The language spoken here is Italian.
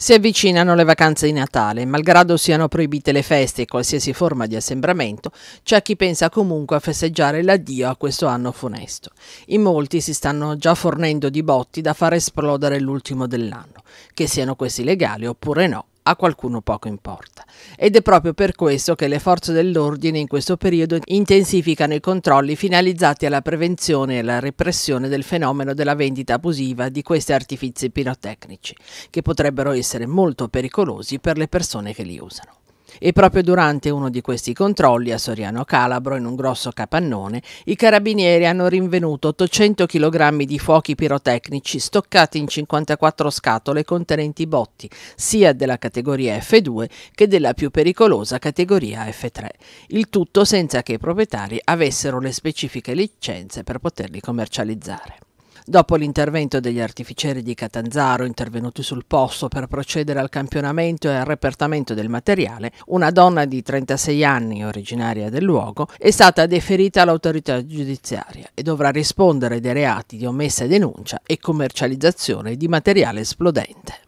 Si avvicinano le vacanze di Natale, malgrado siano proibite le feste e qualsiasi forma di assembramento, c'è chi pensa comunque a festeggiare l'addio a questo anno funesto. In molti si stanno già fornendo di botti da far esplodere l'ultimo dell'anno, che siano questi legali oppure no a qualcuno poco importa. Ed è proprio per questo che le forze dell'ordine in questo periodo intensificano i controlli finalizzati alla prevenzione e alla repressione del fenomeno della vendita abusiva di questi artifici pirotecnici, che potrebbero essere molto pericolosi per le persone che li usano. E proprio durante uno di questi controlli a Soriano Calabro, in un grosso capannone, i carabinieri hanno rinvenuto 800 kg di fuochi pirotecnici stoccati in 54 scatole contenenti botti, sia della categoria F2 che della più pericolosa categoria F3. Il tutto senza che i proprietari avessero le specifiche licenze per poterli commercializzare. Dopo l'intervento degli artificieri di Catanzaro intervenuti sul posto per procedere al campionamento e al repertamento del materiale, una donna di 36 anni, originaria del luogo, è stata deferita all'autorità giudiziaria e dovrà rispondere dei reati di omessa denuncia e commercializzazione di materiale esplodente.